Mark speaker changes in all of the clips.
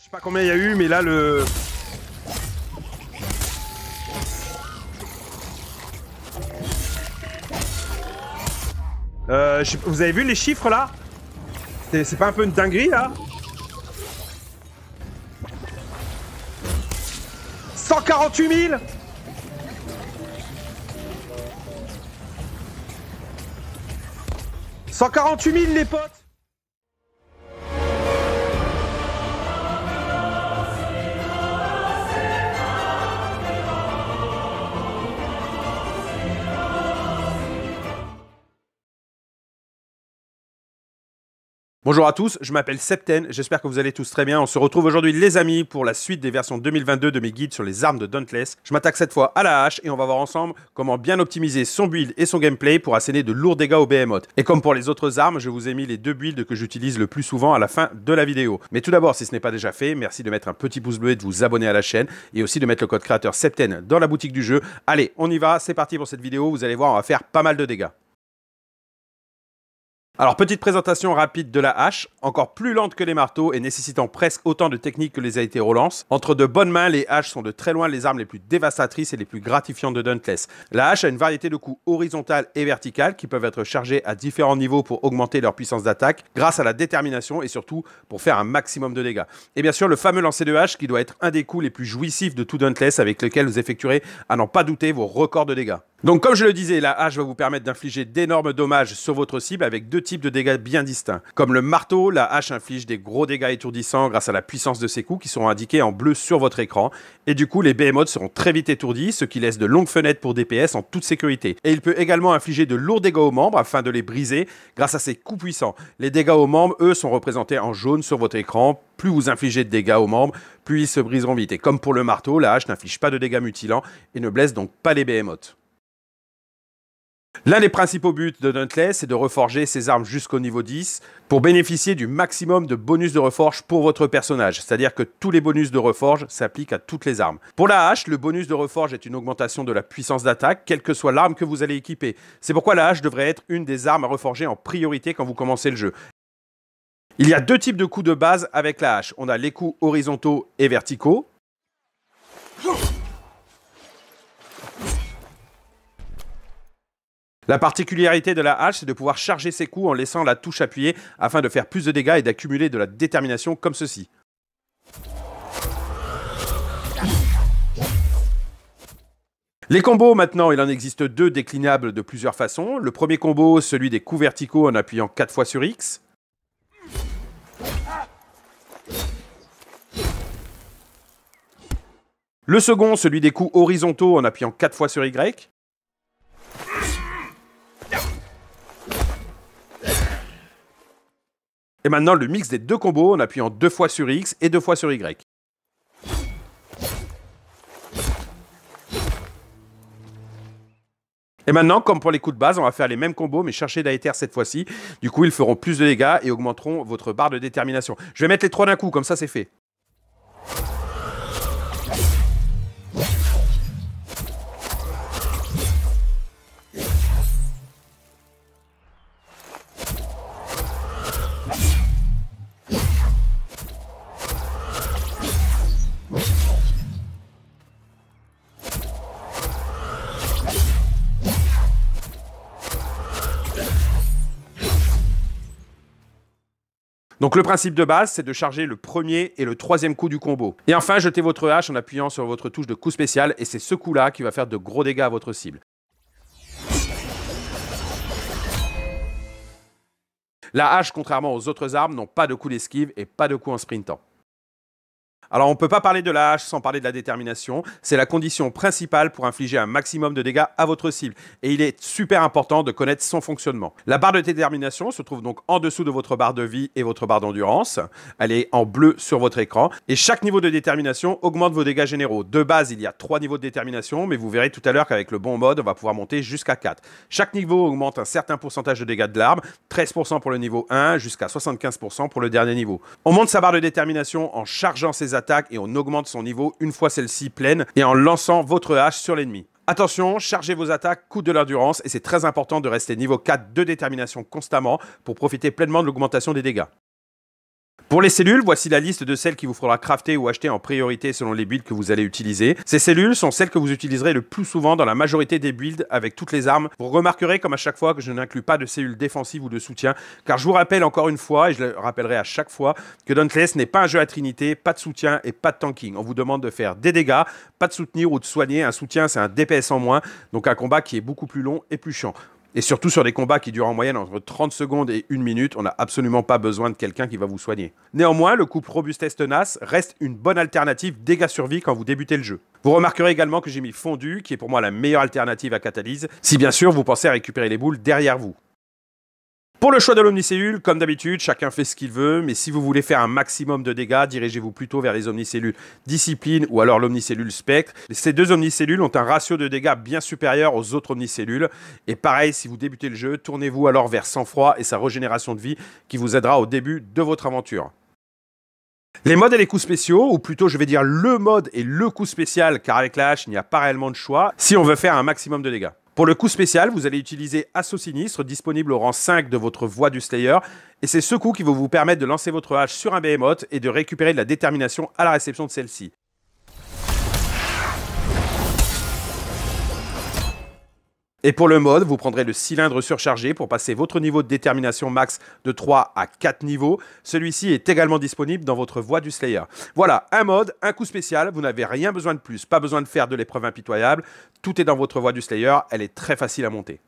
Speaker 1: je sais pas combien il y a eu, mais là le... Euh, vous avez vu les chiffres là C'est pas un peu une dinguerie là 148 000 148 000 les potes Bonjour à tous, je m'appelle Septen, j'espère que vous allez tous très bien. On se retrouve aujourd'hui les amis pour la suite des versions 2022 de mes guides sur les armes de Dauntless. Je m'attaque cette fois à la hache et on va voir ensemble comment bien optimiser son build et son gameplay pour asséner de lourds dégâts au BMOT. Et comme pour les autres armes, je vous ai mis les deux builds que j'utilise le plus souvent à la fin de la vidéo. Mais tout d'abord, si ce n'est pas déjà fait, merci de mettre un petit pouce bleu et de vous abonner à la chaîne et aussi de mettre le code créateur Septen dans la boutique du jeu. Allez, on y va, c'est parti pour cette vidéo, vous allez voir, on va faire pas mal de dégâts. Alors, petite présentation rapide de la hache, encore plus lente que les marteaux et nécessitant presque autant de technique que les été relance. Entre de bonnes mains, les haches sont de très loin les armes les plus dévastatrices et les plus gratifiantes de Dauntless. La hache a une variété de coups horizontales et verticales qui peuvent être chargés à différents niveaux pour augmenter leur puissance d'attaque grâce à la détermination et surtout pour faire un maximum de dégâts. Et bien sûr, le fameux lancer de hache qui doit être un des coups les plus jouissifs de tout Dauntless avec lequel vous effectuerez, à n'en pas douter, vos records de dégâts. Donc comme je le disais, la hache va vous permettre d'infliger d'énormes dommages sur votre cible avec deux types de dégâts bien distincts. Comme le marteau, la hache inflige des gros dégâts étourdissants grâce à la puissance de ses coups qui seront indiqués en bleu sur votre écran. Et du coup, les behemoths seront très vite étourdis, ce qui laisse de longues fenêtres pour DPS en toute sécurité. Et il peut également infliger de lourds dégâts aux membres afin de les briser grâce à ses coups puissants. Les dégâts aux membres, eux, sont représentés en jaune sur votre écran. Plus vous infligez de dégâts aux membres, plus ils se briseront vite. Et comme pour le marteau, la hache n'inflige pas de dégâts mutilants et ne blesse donc pas les behemoths. L'un des principaux buts de Duntley c'est de reforger ses armes jusqu'au niveau 10 pour bénéficier du maximum de bonus de reforge pour votre personnage, c'est-à-dire que tous les bonus de reforge s'appliquent à toutes les armes. Pour la hache, le bonus de reforge est une augmentation de la puissance d'attaque, quelle que soit l'arme que vous allez équiper. C'est pourquoi la hache devrait être une des armes à reforger en priorité quand vous commencez le jeu. Il y a deux types de coups de base avec la hache. On a les coups horizontaux et verticaux, La particularité de la hache, c'est de pouvoir charger ses coups en laissant la touche appuyée afin de faire plus de dégâts et d'accumuler de la détermination comme ceci. Les combos, maintenant, il en existe deux déclinables de plusieurs façons. Le premier combo, celui des coups verticaux en appuyant 4 fois sur X. Le second, celui des coups horizontaux en appuyant 4 fois sur Y. Et maintenant, le mix des deux combos en appuyant deux fois sur X et deux fois sur Y. Et maintenant, comme pour les coups de base, on va faire les mêmes combos, mais chercher terre cette fois-ci. Du coup, ils feront plus de dégâts et augmenteront votre barre de détermination. Je vais mettre les trois d'un coup, comme ça c'est fait. Donc le principe de base, c'est de charger le premier et le troisième coup du combo. Et enfin, jetez votre hache en appuyant sur votre touche de coup spécial, et c'est ce coup-là qui va faire de gros dégâts à votre cible. La hache, contrairement aux autres armes, n'ont pas de coup d'esquive et pas de coup en sprintant. Alors on ne peut pas parler de la hache sans parler de la détermination. C'est la condition principale pour infliger un maximum de dégâts à votre cible. Et il est super important de connaître son fonctionnement. La barre de détermination se trouve donc en dessous de votre barre de vie et votre barre d'endurance. Elle est en bleu sur votre écran. Et chaque niveau de détermination augmente vos dégâts généraux. De base, il y a trois niveaux de détermination, mais vous verrez tout à l'heure qu'avec le bon mode, on va pouvoir monter jusqu'à quatre. Chaque niveau augmente un certain pourcentage de dégâts de l'arme. 13% pour le niveau 1 jusqu'à 75% pour le dernier niveau. On monte sa barre de détermination en chargeant ses attaques et on augmente son niveau une fois celle-ci pleine et en lançant votre hache sur l'ennemi. Attention, chargez vos attaques, coûte de l'endurance et c'est très important de rester niveau 4 de détermination constamment pour profiter pleinement de l'augmentation des dégâts. Pour les cellules, voici la liste de celles qu'il vous faudra crafter ou acheter en priorité selon les builds que vous allez utiliser. Ces cellules sont celles que vous utiliserez le plus souvent dans la majorité des builds avec toutes les armes. Vous remarquerez comme à chaque fois que je n'inclus pas de cellules défensives ou de soutien, car je vous rappelle encore une fois, et je le rappellerai à chaque fois, que Dauntless n'est pas un jeu à trinité, pas de soutien et pas de tanking. On vous demande de faire des dégâts, pas de soutenir ou de soigner. Un soutien, c'est un DPS en moins, donc un combat qui est beaucoup plus long et plus chiant. Et surtout sur des combats qui durent en moyenne entre 30 secondes et 1 minute, on n'a absolument pas besoin de quelqu'un qui va vous soigner. Néanmoins, le coupe robustesse tenace reste une bonne alternative dégâts survie quand vous débutez le jeu. Vous remarquerez également que j'ai mis fondu, qui est pour moi la meilleure alternative à catalyse, si bien sûr vous pensez à récupérer les boules derrière vous. Pour le choix de l'omnicellule, comme d'habitude, chacun fait ce qu'il veut, mais si vous voulez faire un maximum de dégâts, dirigez-vous plutôt vers les omnicellules discipline ou alors l'omnicellule spectre. Ces deux omnicellules ont un ratio de dégâts bien supérieur aux autres omnicellules. Et pareil, si vous débutez le jeu, tournez-vous alors vers sang-froid et sa régénération de vie qui vous aidera au début de votre aventure. Les modes et les coups spéciaux, ou plutôt je vais dire le mode et le coup spécial, car avec la hache, il n'y a pas réellement de choix, si on veut faire un maximum de dégâts. Pour le coup spécial, vous allez utiliser Assaut Sinistre, disponible au rang 5 de votre voie du Slayer, et c'est ce coup qui va vous permettre de lancer votre hache sur un Behemoth et de récupérer de la détermination à la réception de celle-ci. Et pour le mode, vous prendrez le cylindre surchargé pour passer votre niveau de détermination max de 3 à 4 niveaux. Celui-ci est également disponible dans votre voie du Slayer. Voilà, un mode, un coup spécial, vous n'avez rien besoin de plus, pas besoin de faire de l'épreuve impitoyable, tout est dans votre voie du Slayer, elle est très facile à monter.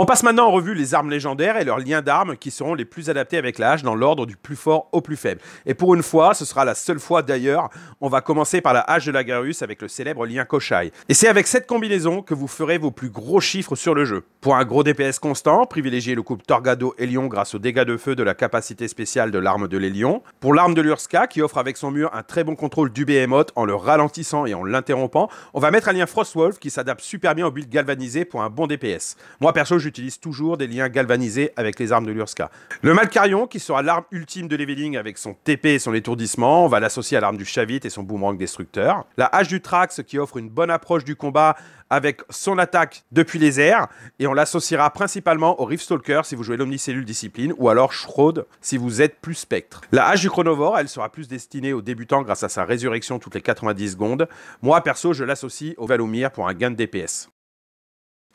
Speaker 1: On passe maintenant en revue les armes légendaires et leurs liens d'armes qui seront les plus adaptés avec l'âge dans l'ordre du plus fort au plus faible. Et pour une fois, ce sera la seule fois d'ailleurs, on va commencer par la hache de Lagarus avec le célèbre lien Koshai. Et c'est avec cette combinaison que vous ferez vos plus gros chiffres sur le jeu. Pour un gros DPS constant, privilégiez le couple torgado et Lyon grâce aux dégâts de feu de la capacité spéciale de l'arme de l'Elion. Pour l'arme de l'Urska qui offre avec son mur un très bon contrôle du Behemoth en le ralentissant et en l'interrompant, on va mettre un lien Frostwolf qui s'adapte super bien au build galvanisé pour un bon DPS. Moi perso, utilise toujours des liens galvanisés avec les armes de l'Urska. Le Malcarion, qui sera l'arme ultime de leveling avec son TP et son étourdissement, on va l'associer à l'arme du Chavit et son boomerang destructeur. La hache du Trax, qui offre une bonne approche du combat avec son attaque depuis les airs, et on l'associera principalement au Riftstalker si vous jouez l'Omnicellule Discipline, ou alors Shroud si vous êtes plus Spectre. La hache du Chronovore, elle sera plus destinée aux débutants grâce à sa résurrection toutes les 90 secondes. Moi, perso, je l'associe au Valomir pour un gain de DPS.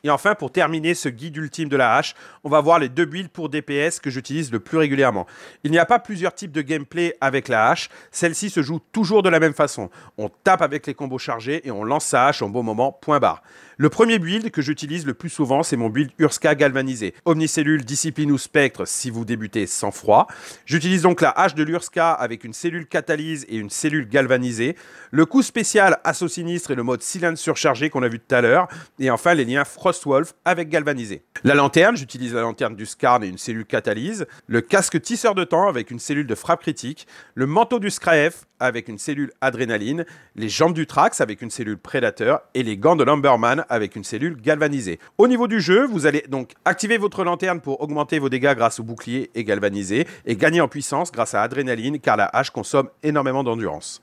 Speaker 1: Et enfin, pour terminer ce guide ultime de la hache, on va voir les deux builds pour DPS que j'utilise le plus régulièrement. Il n'y a pas plusieurs types de gameplay avec la hache, celle-ci se joue toujours de la même façon. On tape avec les combos chargés et on lance sa hache au bon moment, point barre. Le premier build que j'utilise le plus souvent, c'est mon build Urska galvanisé. Omnicellule, discipline ou spectre si vous débutez sans froid. J'utilise donc la hache de l'Urska avec une cellule catalyse et une cellule galvanisée. Le coup spécial assaut sinistre et le mode cylindre surchargé qu'on a vu tout à l'heure. Et enfin les liens Frostwolf avec galvanisé. La lanterne, j'utilise la lanterne du Scarn et une cellule catalyse. Le casque tisseur de temps avec une cellule de frappe critique. Le manteau du Skraef avec une cellule adrénaline. Les jambes du Trax avec une cellule prédateur. Et les gants de Lumberman avec une cellule galvanisée. Au niveau du jeu, vous allez donc activer votre lanterne pour augmenter vos dégâts grâce au bouclier et galvaniser et gagner en puissance grâce à adrénaline car la hache consomme énormément d'endurance.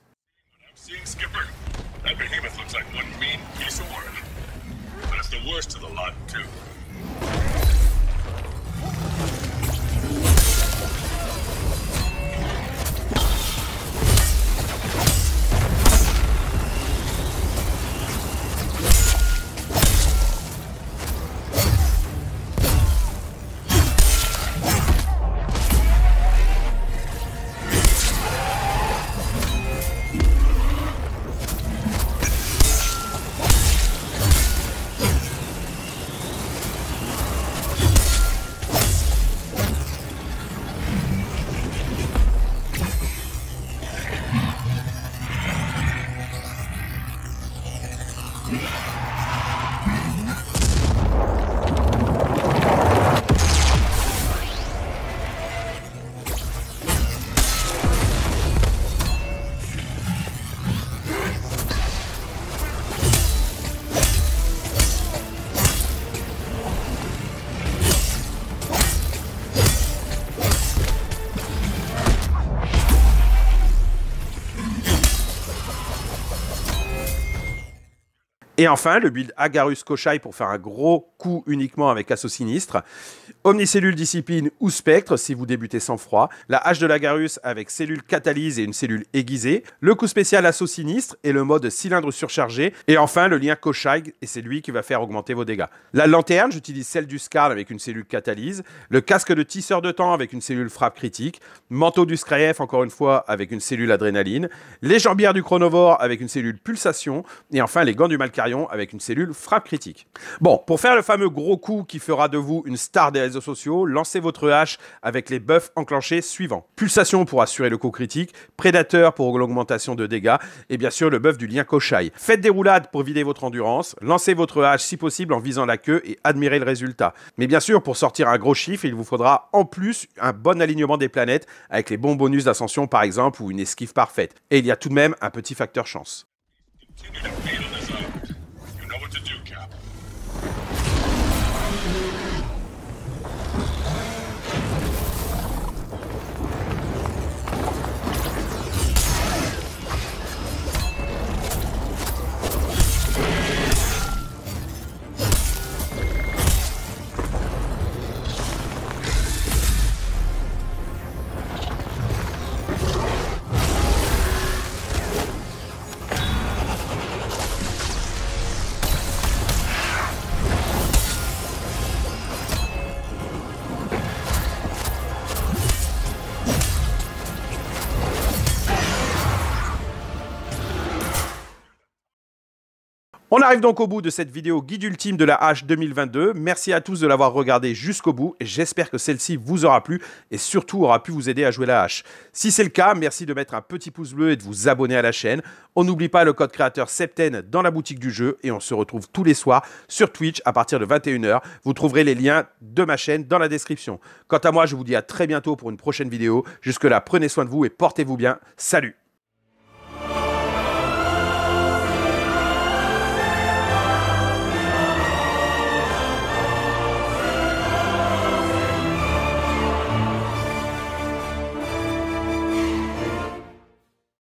Speaker 1: Et enfin, le build Agarus Koshai pour faire un gros coup uniquement avec Assaut Sinistre. Omnicellule Discipline ou Spectre si vous débutez sans froid. La hache de l'Agarus avec cellule catalyse et une cellule aiguisée. Le coup spécial Assaut Sinistre et le mode cylindre surchargé. Et enfin, le lien Koshai et c'est lui qui va faire augmenter vos dégâts. La lanterne, j'utilise celle du Scarl avec une cellule catalyse. Le casque de tisseur de temps avec une cellule frappe critique. Manteau du Scraef, encore une fois, avec une cellule adrénaline. Les jambières du Chronovore avec une cellule pulsation. Et enfin, les gants du Malcario avec une cellule frappe critique. Bon, pour faire le fameux gros coup qui fera de vous une star des réseaux sociaux, lancez votre hache avec les buffs enclenchés suivants. Pulsation pour assurer le coup critique, prédateur pour l'augmentation de dégâts, et bien sûr le buff du lien cochaille. Faites des roulades pour vider votre endurance, lancez votre hache si possible en visant la queue et admirez le résultat. Mais bien sûr, pour sortir un gros chiffre, il vous faudra en plus un bon alignement des planètes avec les bons bonus d'ascension par exemple ou une esquive parfaite. Et il y a tout de même un petit facteur chance. On arrive donc au bout de cette vidéo guide ultime de la H 2022. Merci à tous de l'avoir regardée jusqu'au bout. J'espère que celle-ci vous aura plu et surtout aura pu vous aider à jouer la H. Si c'est le cas, merci de mettre un petit pouce bleu et de vous abonner à la chaîne. On n'oublie pas le code créateur Septen dans la boutique du jeu et on se retrouve tous les soirs sur Twitch à partir de 21h. Vous trouverez les liens de ma chaîne dans la description. Quant à moi, je vous dis à très bientôt pour une prochaine vidéo. Jusque-là, prenez soin de vous et portez-vous bien. Salut